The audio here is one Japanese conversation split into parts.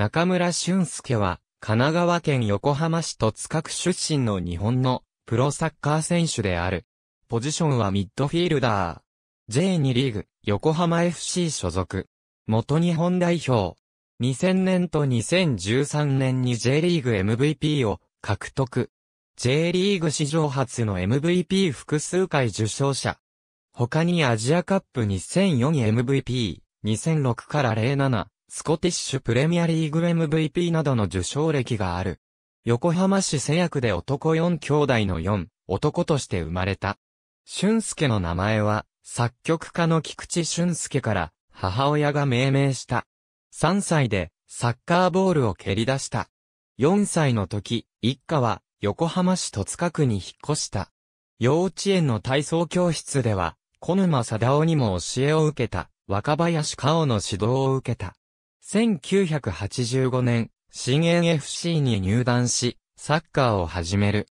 中村俊介は、神奈川県横浜市戸塚区出身の日本のプロサッカー選手である。ポジションはミッドフィールダー。J2 リーグ、横浜 FC 所属。元日本代表。2000年と2013年に J リーグ MVP を獲得。J リーグ史上初の MVP 複数回受賞者。他にアジアカップ2004 MVP、2006から07、スコティッシュプレミアリーグ MVP などの受賞歴がある。横浜市瀬役で男4兄弟の4、男として生まれた。俊介の名前は、作曲家の菊池俊介から、母親が命名した。3歳で、サッカーボールを蹴り出した。4歳の時、一家は、横浜市戸塚区に引っ越した。幼稚園の体操教室では、小沼貞夫にも教えを受けた、若林香央の指導を受けた。1985年、新園 FC に入団し、サッカーを始める。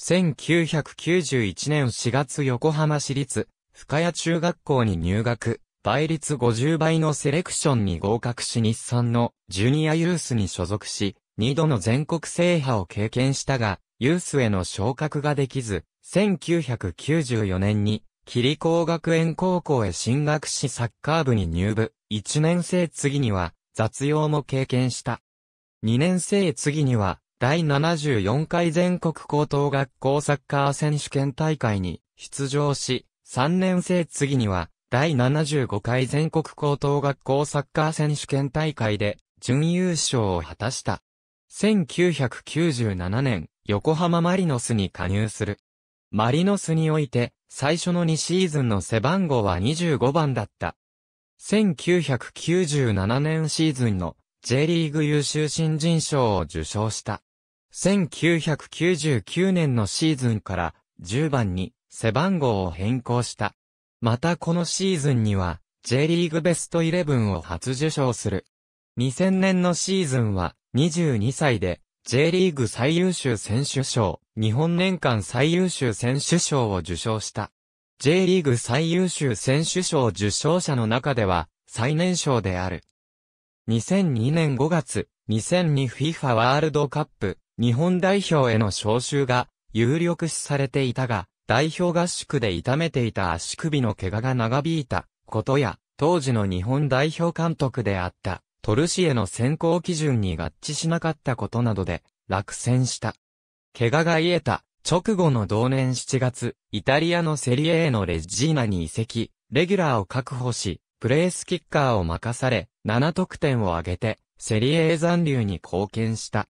1991年4月横浜市立、深谷中学校に入学、倍率50倍のセレクションに合格し日産のジュニアユースに所属し、2度の全国制覇を経験したが、ユースへの昇格ができず、1994年に、霧光学園高校へ進学しサッカー部に入部。1年生次には、雑用も経験した。2年生次には、第74回全国高等学校サッカー選手権大会に出場し、3年生次には、第75回全国高等学校サッカー選手権大会で、準優勝を果たした。1997年、横浜マリノスに加入する。マリノスにおいて、最初の2シーズンの背番号は25番だった。1997年シーズンの J リーグ優秀新人賞を受賞した。1999年のシーズンから10番に背番号を変更した。またこのシーズンには J リーグベスト11を初受賞する。2000年のシーズンは22歳で J リーグ最優秀選手賞、日本年間最優秀選手賞を受賞した。J リーグ最優秀選手賞受賞者の中では、最年少である。2002年5月、2002FIFA ワールドカップ、日本代表への招集が、有力視されていたが、代表合宿で痛めていた足首の怪我が長引いたことや、当時の日本代表監督であった、トルシエの選考基準に合致しなかったことなどで、落選した。怪我が癒えた、直後の同年7月、イタリアのセリエ A のレッジーナに移籍、レギュラーを確保し、プレースキッカーを任され、7得点を挙げて、セリエー残留に貢献した。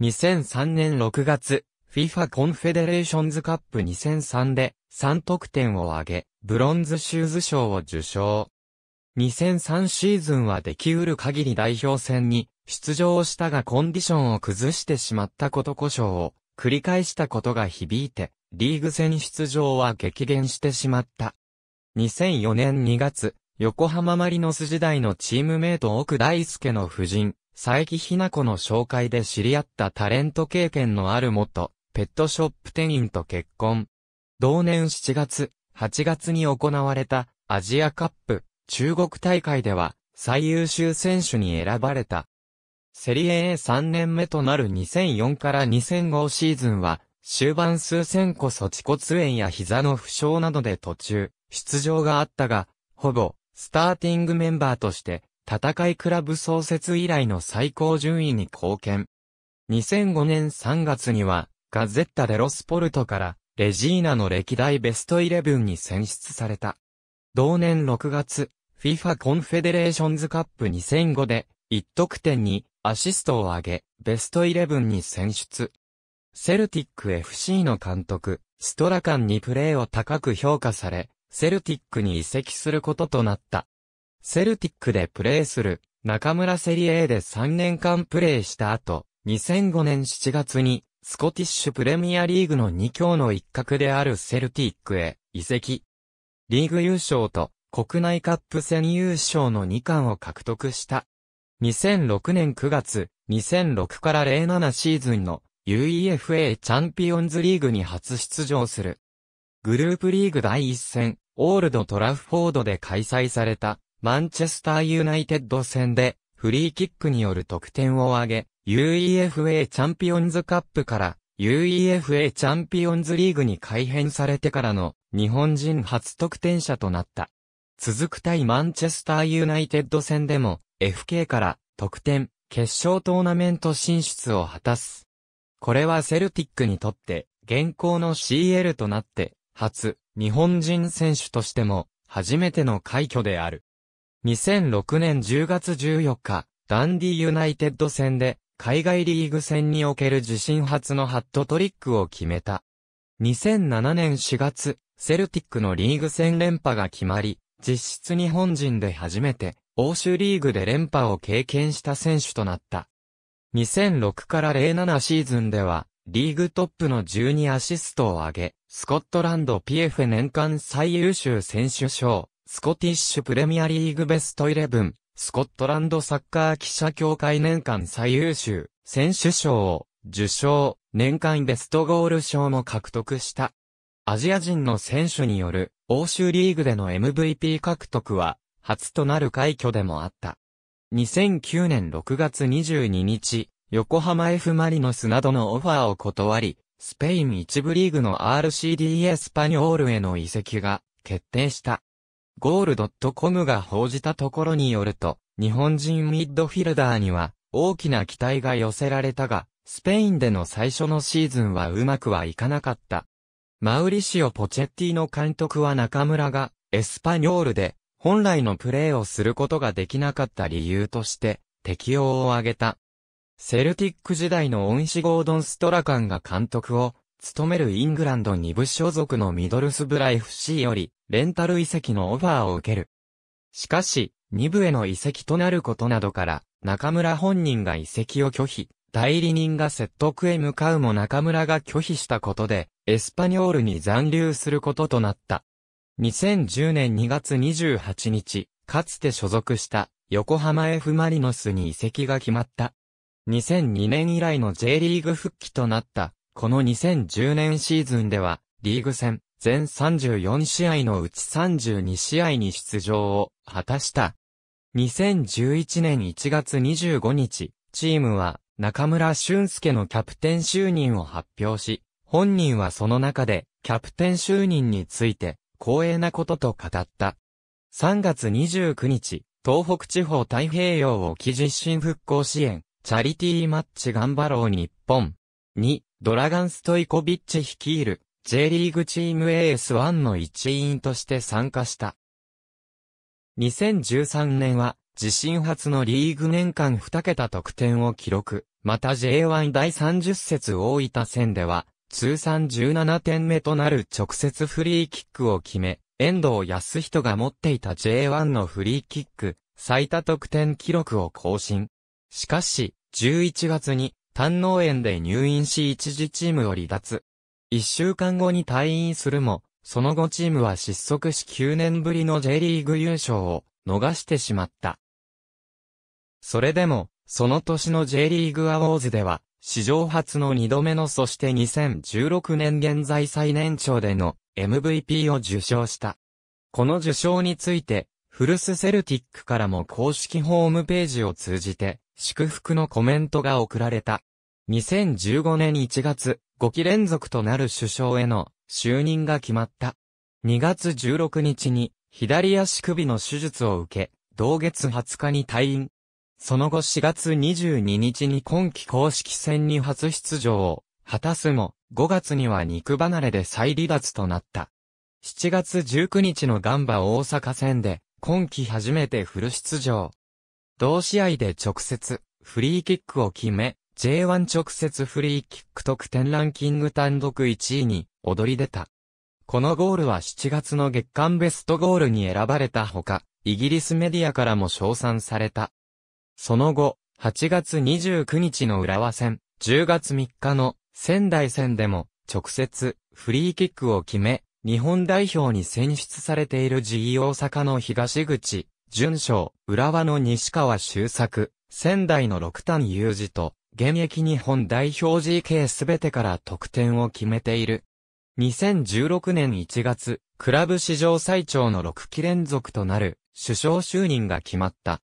2003年6月、FIFA コンフェデレーションズカップ2003で3得点を挙げ、ブロンズシューズ賞を受賞。2003シーズンはできうる限り代表戦に出場したがコンディションを崩してしまったこと故障を繰り返したことが響いて、リーグ戦出場は激減してしまった。2004年2月、横浜マリノス時代のチームメイト奥大輔の夫人、佐伯ひな子の紹介で知り合ったタレント経験のある元、ペットショップ店員と結婚。同年7月、8月に行われたアジアカップ中国大会では最優秀選手に選ばれたセリエ A3 年目となる2004から2005シーズンは、終盤数千個卒骨炎や膝の負傷などで途中、出場があったが、ほぼ、スターティングメンバーとして、戦いクラブ創設以来の最高順位に貢献。2005年3月には、ガゼッタ・デロスポルトから、レジーナの歴代ベストイレブンに選出された。同年6月、FIFA コンフェデレーションズカップ2005で、1得点にアシストを挙げ、ベストイレブンに選出。セルティック FC の監督、ストラカンにプレーを高く評価され、セルティックに移籍することとなった。セルティックでプレーする中村セリエで3年間プレーした後、2005年7月にスコティッシュプレミアリーグの2強の一角であるセルティックへ移籍。リーグ優勝と国内カップ戦優勝の2冠を獲得した。2006年9月、2006から07シーズンの UEFA チャンピオンズリーグに初出場する。グループリーグ第1戦、オールドトラフフォードで開催された、マンチェスターユナイテッド戦で、フリーキックによる得点を挙げ、UEFA チャンピオンズカップから UEFA チャンピオンズリーグに改編されてからの日本人初得点者となった。続く対マンチェスターユナイテッド戦でも FK から得点、決勝トーナメント進出を果たす。これはセルティックにとって、現行の CL となって、初、日本人選手としても、初めての快挙である。2006年10月14日、ダンディユナイテッド戦で、海外リーグ戦における自身初のハットトリックを決めた。2007年4月、セルティックのリーグ戦連覇が決まり、実質日本人で初めて、欧州リーグで連覇を経験した選手となった。2006から07シーズンでは、リーグトップの12アシストを挙げ、スコットランド PF 年間最優秀選手賞、スコティッシュプレミアリーグベストイレブン、スコットランドサッカー記者協会年間最優秀選手賞を受賞、年間ベストゴール賞も獲得した。アジア人の選手による欧州リーグでの MVP 獲得は初となる快挙でもあった。2009年6月22日、横浜 F マリノスなどのオファーを断り、スペイン一部リーグの RCD エスパニョールへの移籍が決定した。ゴールドットコムが報じたところによると、日本人ミッドフィルダーには大きな期待が寄せられたが、スペインでの最初のシーズンはうまくはいかなかった。マウリシオ・ポチェッティの監督は中村がエスパニョールで本来のプレーをすることができなかった理由として、適応を挙げた。セルティック時代の恩師ゴードン・ストラカンが監督を、務めるイングランド二部所属のミドルスブライフ c より、レンタル移籍のオファーを受ける。しかし、二部への移籍となることなどから、中村本人が移籍を拒否、代理人が説得へ向かうも中村が拒否したことで、エスパニョールに残留することとなった。2010年2月28日、かつて所属した横浜 F マリノスに移籍が決まった。2002年以来の J リーグ復帰となった、この2010年シーズンでは、リーグ戦、全34試合のうち32試合に出場を果たした。2011年1月25日、チームは中村俊介のキャプテン就任を発表し、本人はその中でキャプテン就任について光栄なことと語った。3月29日、東北地方太平洋沖地震復興支援、チャリティーマッチ頑張ろう日本。2、ドラガン・ストイコビッチ率いる J リーグチーム AS1 の一員として参加した。2013年は、地震初のリーグ年間2桁得点を記録。また J1 第30節大分戦では、通算17点目となる直接フリーキックを決め、遠藤康人が持っていた J1 のフリーキック、最多得点記録を更新。しかし、11月に、丹脳園で入院し一時チームを離脱。一週間後に退院するも、その後チームは失速し9年ぶりの J リーグ優勝を逃してしまった。それでも、その年の J リーグアウォーズでは、史上初の2度目のそして2016年現在最年長での MVP を受賞した。この受賞について、フルスセルティックからも公式ホームページを通じて、祝福のコメントが送られた。2015年1月、5期連続となる首相への就任が決まった。2月16日に、左足首の手術を受け、同月20日に退院。その後4月22日に今季公式戦に初出場を果たすも、5月には肉離れで再離脱となった。7月19日のガンバ大阪戦で、今季初めてフル出場。同試合で直接、フリーキックを決め、J1 直接フリーキック得点ランキング単独1位に、踊り出た。このゴールは7月の月間ベストゴールに選ばれたほか、イギリスメディアからも称賛された。その後、8月29日の浦和戦、10月3日の仙台戦でも直接フリーキックを決め、日本代表に選出されている GE 大阪の東口、順章、浦和の西川修作、仙台の六谷雄二と、現役日本代表 GK すべてから得点を決めている。2016年1月、クラブ史上最長の6期連続となる首相就任が決まった。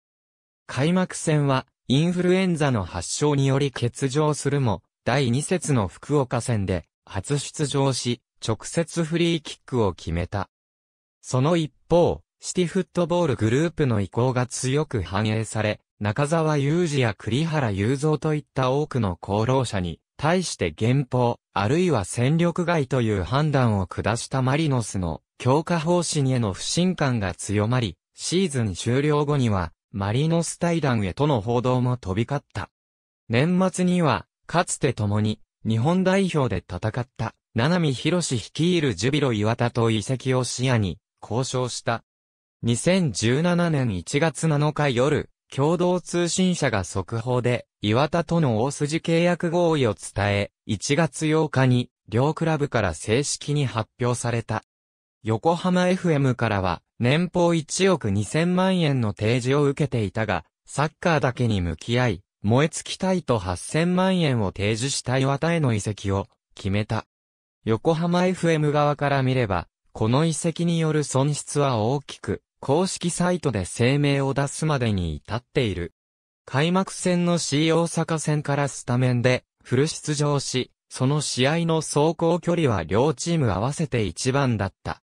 開幕戦は、インフルエンザの発症により欠場するも、第2節の福岡戦で、初出場し、直接フリーキックを決めた。その一方、シティフットボールグループの意向が強く反映され、中沢雄二や栗原雄三といった多くの功労者に、対して減俸、あるいは戦力外という判断を下したマリノスの強化方針への不信感が強まり、シーズン終了後には、マリノス対談へとの報道も飛び交った。年末には、かつて共に、日本代表で戦った、七海博士率いるジュビロ岩田と遺跡を視野に、交渉した。2017年1月7日夜、共同通信社が速報で、岩田との大筋契約合意を伝え、1月8日に、両クラブから正式に発表された。横浜 FM からは、年俸1億2000万円の提示を受けていたが、サッカーだけに向き合い、燃え尽きたいと8000万円を提示した岩田への移籍を決めた。横浜 FM 側から見れば、この移籍による損失は大きく、公式サイトで声明を出すまでに至っている。開幕戦の C 大阪戦からスタメンでフル出場し、その試合の走行距離は両チーム合わせて一番だった。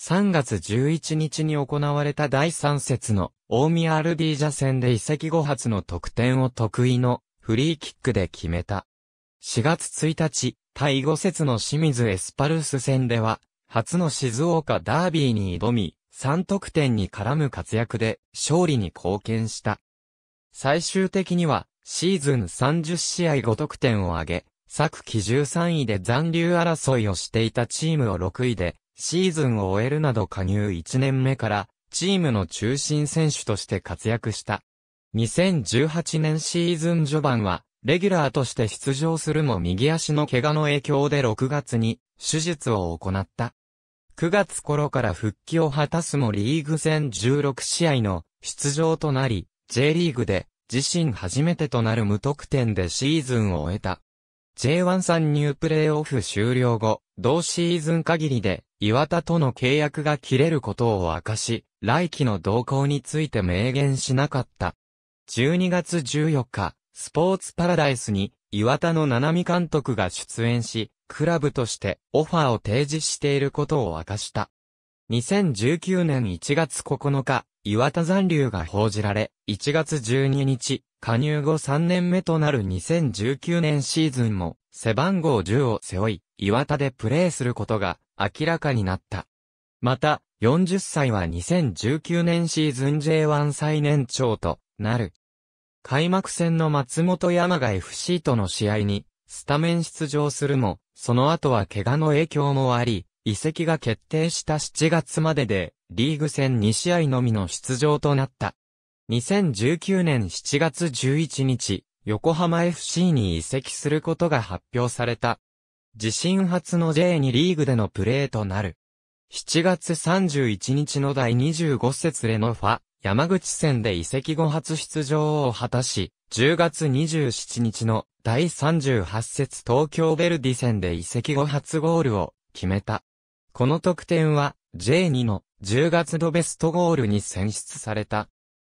3月11日に行われた第3節の大宮アルディージャ戦で遺跡後発の得点を得意のフリーキックで決めた。4月1日、第5節の清水エスパルス戦では、初の静岡ダービーに挑み、3得点に絡む活躍で勝利に貢献した。最終的には、シーズン30試合5得点を挙げ、昨季13位で残留争いをしていたチームを6位でシーズンを終えるなど加入1年目からチームの中心選手として活躍した。2018年シーズン序盤はレギュラーとして出場するも右足の怪我の影響で6月に手術を行った。9月頃から復帰を果たすもリーグ戦16試合の出場となり、J リーグで自身初めてとなる無得点でシーズンを終えた。J1 参入プレイオフ終了後、同シーズン限りで岩田との契約が切れることを明かし、来期の動向について明言しなかった。12月14日、スポーツパラダイスに、岩田の七海監督が出演し、クラブとしてオファーを提示していることを明かした。2019年1月9日、岩田残留が報じられ、1月12日、加入後3年目となる2019年シーズンも、背番号10を背負い、岩田でプレーすることが明らかになった。また、40歳は2019年シーズン J1 最年長となる。開幕戦の松本山が FC との試合にスタメン出場するも、その後は怪我の影響もあり、移籍が決定した7月までで、リーグ戦2試合のみの出場となった。2019年7月11日、横浜 FC に移籍することが発表された。自身初の J2 リーグでのプレーとなる。7月31日の第25節レノファ、山口戦で移籍後初出場を果たし、10月27日の第38節東京ベルディ戦で移籍後初ゴールを決めた。この得点は J2 の10月度ベストゴールに選出された。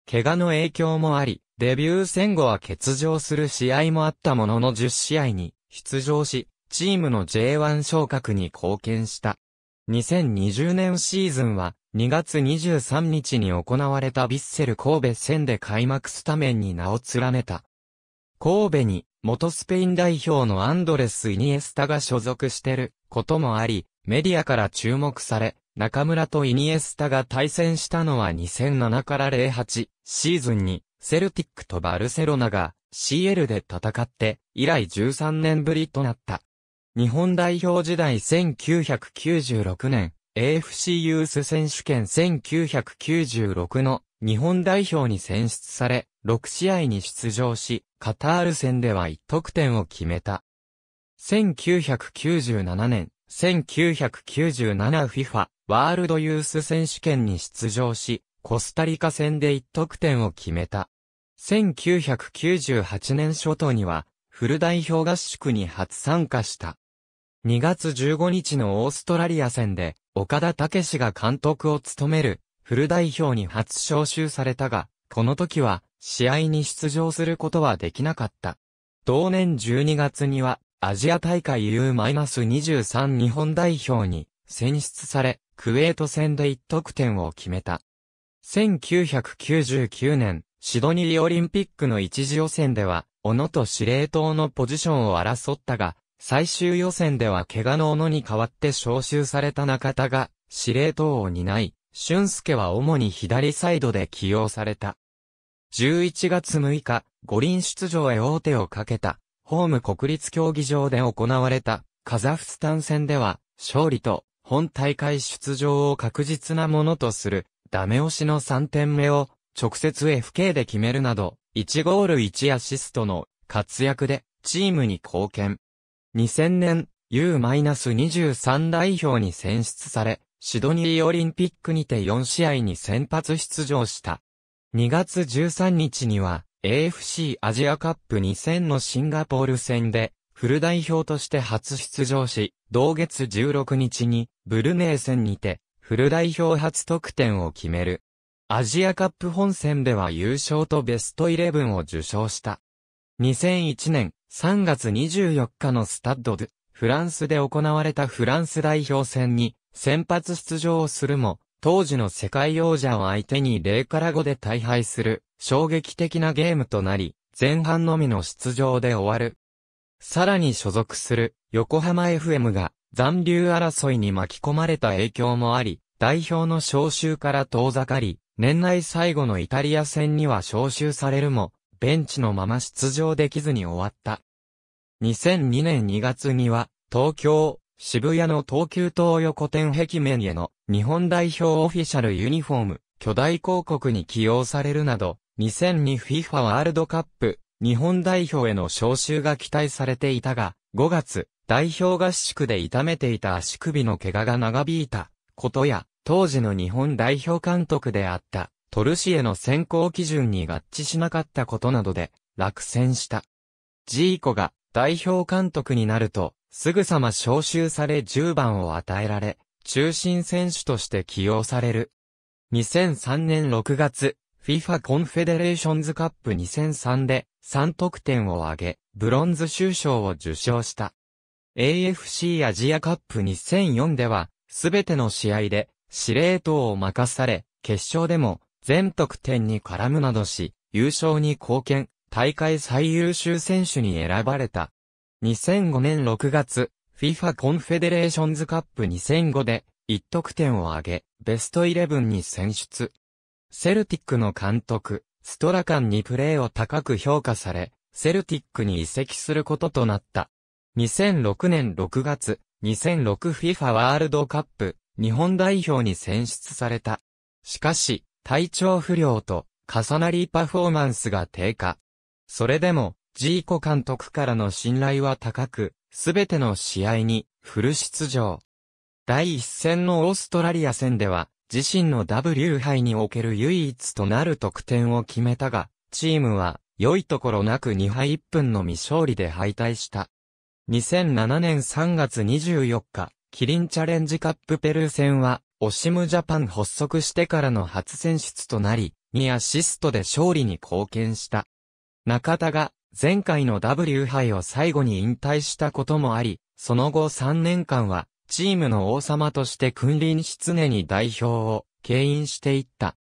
怪我の影響もあり、デビュー戦後は欠場する試合もあったものの10試合に出場し、チームの J1 昇格に貢献した。2020年シーズンは2月23日に行われたビッセル神戸戦で開幕スタメンに名を連ねた。神戸に元スペイン代表のアンドレス・イニエスタが所属してることもあり、メディアから注目され、中村とイニエスタが対戦したのは2007から08シーズンに、セルティックとバルセロナが CL で戦って、以来13年ぶりとなった。日本代表時代1996年、AFC ユース選手権1996の日本代表に選出され、6試合に出場し、カタール戦では1得点を決めた。1997年、1997FIFA ワールドユース選手権に出場し、コスタリカ戦で1得点を決めた。1998年初頭には、フル代表合宿に初参加した。2月15日のオーストラリア戦で、岡田武史が監督を務める、フル代表に初招集されたが、この時は、試合に出場することはできなかった。同年12月には、アジア大会 U-23 日本代表に選出され、クウェート戦で1得点を決めた。1999年、シドニーオリンピックの一次予選では、小野と司令塔のポジションを争ったが、最終予選では怪我の斧に代わって招集された中田が司令塔を担い、俊介は主に左サイドで起用された。11月6日、五輪出場へ大手をかけた、ホーム国立競技場で行われた、カザフスタン戦では、勝利と、本大会出場を確実なものとする、ダメ押しの3点目を、直接 FK で決めるなど、1ゴール1アシストの活躍で、チームに貢献。2000年 U-23 代表に選出され、シドニーオリンピックにて4試合に先発出場した。2月13日には AFC アジアカップ2000のシンガポール戦でフル代表として初出場し、同月16日にブルネー戦にてフル代表初得点を決める。アジアカップ本戦では優勝とベストイレブンを受賞した。2001年3月24日のスタッドド、フランスで行われたフランス代表戦に先発出場をするも、当時の世界王者を相手に0から5で大敗する衝撃的なゲームとなり、前半のみの出場で終わる。さらに所属する横浜 FM が残留争いに巻き込まれた影響もあり、代表の招集から遠ざかり、年内最後のイタリア戦には招集されるも、ベンチのまま出場できずに終わった。2002年2月には、東京、渋谷の東急東横店壁面への日本代表オフィシャルユニフォーム、巨大広告に起用されるなど、2002FIFA ワールドカップ、日本代表への招集が期待されていたが、5月、代表合宿で痛めていた足首の怪我が長引いたことや、当時の日本代表監督であったトルシエの選考基準に合致しなかったことなどで落選した。ジーコが代表監督になると、すぐさま招集され10番を与えられ、中心選手として起用される。2003年6月、FIFA コンフェデレーションズカップ2003で3得点を挙げ、ブロンズ首相を受賞した。AFC アジアカップ2004では、すべての試合で司令塔を任され、決勝でも全得点に絡むなどし、優勝に貢献、大会最優秀選手に選ばれた。2005年6月、FIFA コンフェデレーションズカップ2005で、1得点を挙げ、ベスト11に選出。セルティックの監督、ストラカンにプレーを高く評価され、セルティックに移籍することとなった。2006年6月、2006FIFA ワールドカップ、日本代表に選出された。しかし、体調不良と、重なりパフォーマンスが低下。それでも、ジーコ監督からの信頼は高く、すべての試合にフル出場。第一戦のオーストラリア戦では、自身の W 杯における唯一となる得点を決めたが、チームは良いところなく2敗1分の未勝利で敗退した。2007年3月24日、キリンチャレンジカップペルー戦は、オシムジャパン発足してからの初選出となり、2アシストで勝利に貢献した。中田が前回の W 杯を最後に引退したこともあり、その後3年間はチームの王様として君臨し常に代表を牽引していった。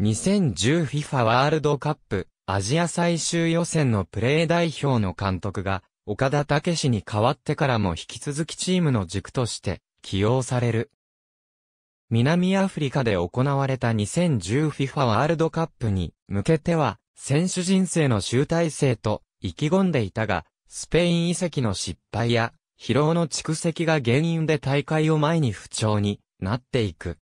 2010FIFA ワールドカップアジア最終予選のプレー代表の監督が岡田武史に代わってからも引き続きチームの軸として起用される。南アフリカで行われた 2010FIFA ワールドカップに向けては選手人生の集大成と意気込んでいたが、スペイン移籍の失敗や疲労の蓄積が原因で大会を前に不調になっていく。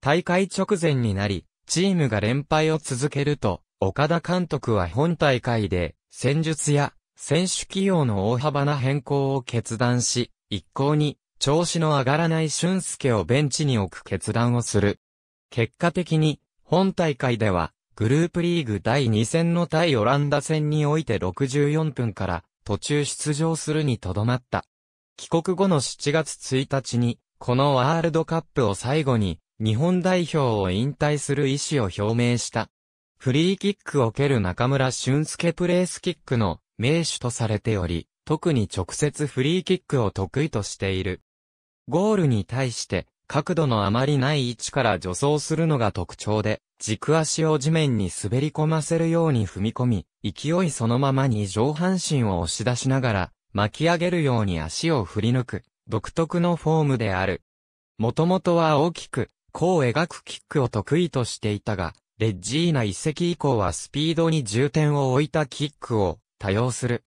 大会直前になり、チームが連敗を続けると、岡田監督は本大会で戦術や選手起用の大幅な変更を決断し、一向に調子の上がらない俊介をベンチに置く決断をする。結果的に、本大会ではグループリーグ第2戦の対オランダ戦において64分から途中出場するにとどまった。帰国後の7月1日に、このワールドカップを最後に、日本代表を引退する意思を表明した。フリーキックを蹴る中村俊介プレースキックの名手とされており、特に直接フリーキックを得意としている。ゴールに対して、角度のあまりない位置から助走するのが特徴で、軸足を地面に滑り込ませるように踏み込み、勢いそのままに上半身を押し出しながら、巻き上げるように足を振り抜く、独特のフォームである。もともとは大きく、弧を描くキックを得意としていたが、レッジーナ遺跡以降はスピードに重点を置いたキックを多用する。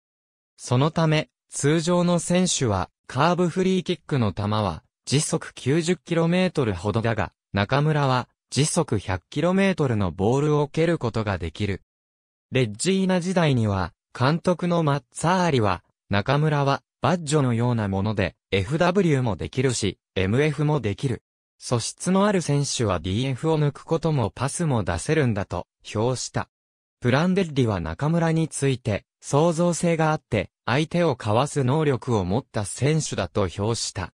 そのため、通常の選手は、カーブフリーキックの球は、時速 90km ほどだが、中村は、時速 100km のボールを蹴ることができる。レッジーナ時代には、監督のマッツァーリは、中村は、バッジョのようなもので、FW もできるし、MF もできる。素質のある選手は DF を抜くこともパスも出せるんだと、評した。プランデッリは中村について、創造性があって、相手をかわす能力を持った選手だと評した。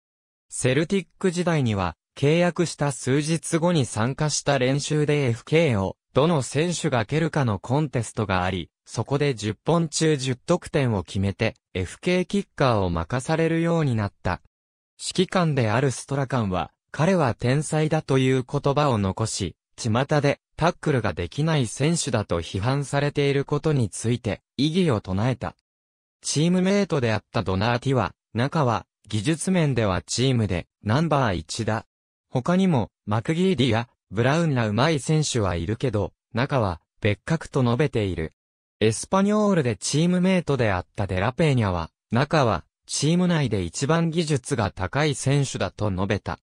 セルティック時代には、契約した数日後に参加した練習で FK を、どの選手が蹴るかのコンテストがあり、そこで10本中10得点を決めて、FK キッカーを任されるようになった。指揮官であるストラカンは、彼は天才だという言葉を残し、巷でタックルができない選手だと批判されていることについて、異議を唱えた。チームメイトであったドナーティは、中は、技術面ではチームで、ナンバー1だ、他にも、マクギーディや、ブラウンら上手い選手はいるけど、中は、別格と述べている。エスパニョールでチームメイトであったデラペーニャは、中は、チーム内で一番技術が高い選手だと述べた。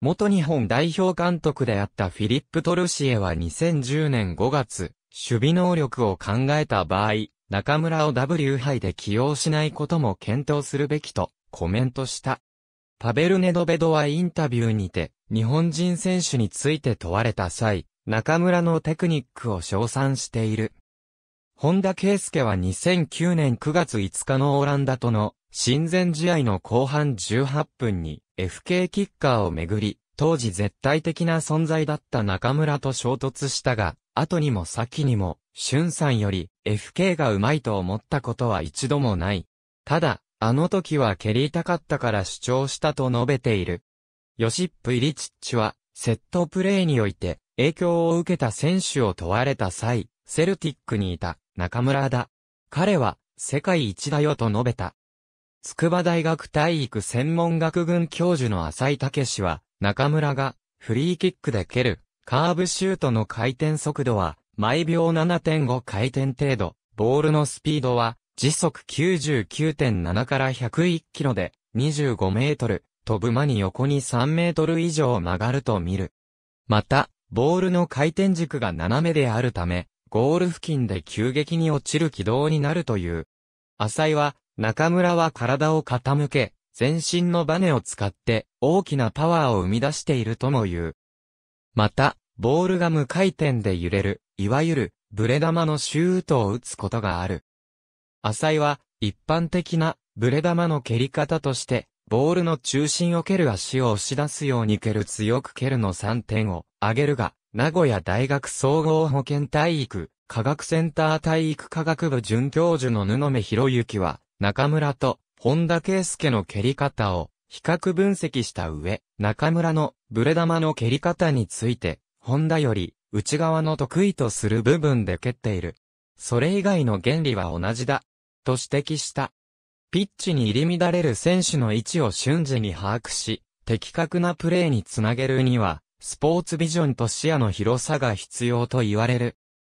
元日本代表監督であったフィリップ・トルシエは2010年5月、守備能力を考えた場合、中村を W 杯で起用しないことも検討するべきとコメントした。パベル・ネドベドはインタビューにて、日本人選手について問われた際、中村のテクニックを称賛している。本田圭介は2009年9月5日のオランダとの親善試合の後半18分に FK キッカーをめぐり、当時絶対的な存在だった中村と衝突したが、後にも先にも、俊さんより FK がうまいと思ったことは一度もない。ただ、あの時は蹴りたかったから主張したと述べている。ヨシップ・イリチッチは、セットプレーにおいて、影響を受けた選手を問われた際、セルティックにいた、中村だ。彼は、世界一だよと述べた。筑波大学体育専門学群教授の浅井武氏は、中村が、フリーキックで蹴る、カーブシュートの回転速度は、毎秒7.5回転程度、ボールのスピードは、時速99.7から101キロで25メートル、飛ぶ間に横に3メートル以上曲がると見る。また、ボールの回転軸が斜めであるため、ゴール付近で急激に落ちる軌道になるという。浅井は、中村は体を傾け、全身のバネを使って大きなパワーを生み出しているとも言う。また、ボールが無回転で揺れる、いわゆるブレ玉のシュートを打つことがある。浅井は、一般的な、ブレ玉の蹴り方として、ボールの中心を蹴る足を押し出すように蹴る強く蹴るの3点を挙げるが、名古屋大学総合保健体育、科学センター体育科学部准教授の布目博之は、中村と本田圭介の蹴り方を比較分析した上、中村のブレ玉の蹴り方について、本田より内側の得意とする部分で蹴っている。それ以外の原理は同じだ。と指摘した。ピッチに入り乱れる選手の位置を瞬時に把握し、的確なプレーにつなげるには、スポーツビジョンと視野の広さが必要と言われる。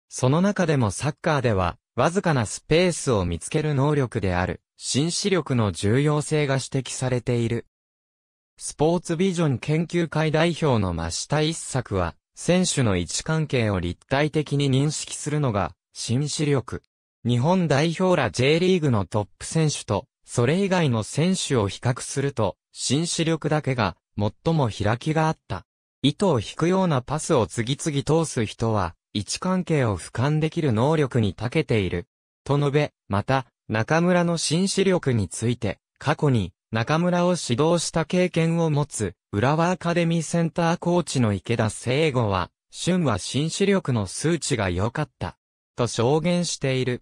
その中でもサッカーでは、わずかなスペースを見つける能力である、紳士力の重要性が指摘されている。スポーツビジョン研究会代表の真下一作は、選手の位置関係を立体的に認識するのが、紳士力、日本代表ら J リーグのトップ選手と、それ以外の選手を比較すると、紳士力だけが最も開きがあった。糸を引くようなパスを次々通す人は、位置関係を俯瞰できる能力に長けている。と述べ、また、中村の紳士力について、過去に中村を指導した経験を持つ、浦和アカデミーセンターコーチの池田聖吾は、春は紳士力の数値が良かった。と証言している。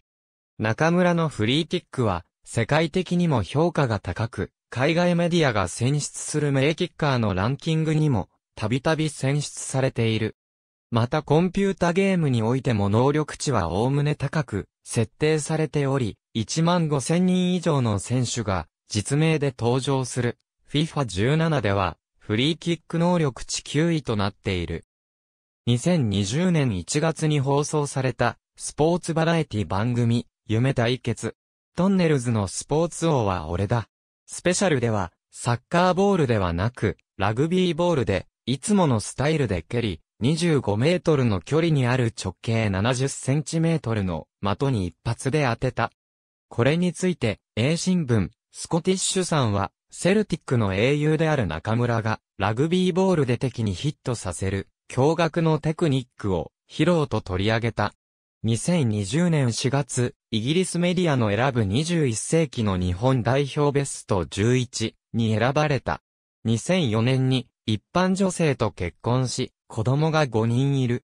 中村のフリーキックは、世界的にも評価が高く、海外メディアが選出する名キッカーのランキングにも、たびたび選出されている。またコンピュータゲームにおいても能力値は概ね高く、設定されており、1万5000人以上の選手が、実名で登場する、FIFA17 では、フリーキック能力値9位となっている。2020年1月に放送された、スポーツバラエティ番組、夢対決。トンネルズのスポーツ王は俺だ。スペシャルでは、サッカーボールではなく、ラグビーボールで、いつものスタイルで蹴り、25メートルの距離にある直径70センチメートルの的に一発で当てた。これについて、A 新聞、スコティッシュさんは、セルティックの英雄である中村が、ラグビーボールで敵にヒットさせる、驚愕のテクニックを、披露と取り上げた。2020年4月、イギリスメディアの選ぶ21世紀の日本代表ベスト11に選ばれた。2004年に一般女性と結婚し、子供が5人いる。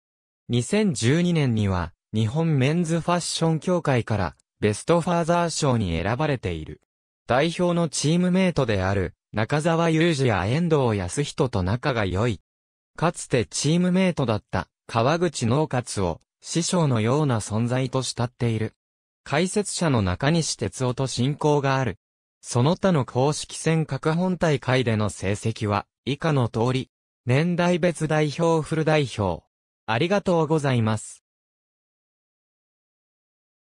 2012年には、日本メンズファッション協会からベストファーザー賞に選ばれている。代表のチームメイトである中澤裕二や遠藤康人と仲が良い。かつてチームメイトだった川口農活を師匠のような存在と慕っている。解説者の中西哲夫と親交がある。その他の公式戦各本大会での成績は、以下の通り、年代別代表フル代表。ありがとうございます。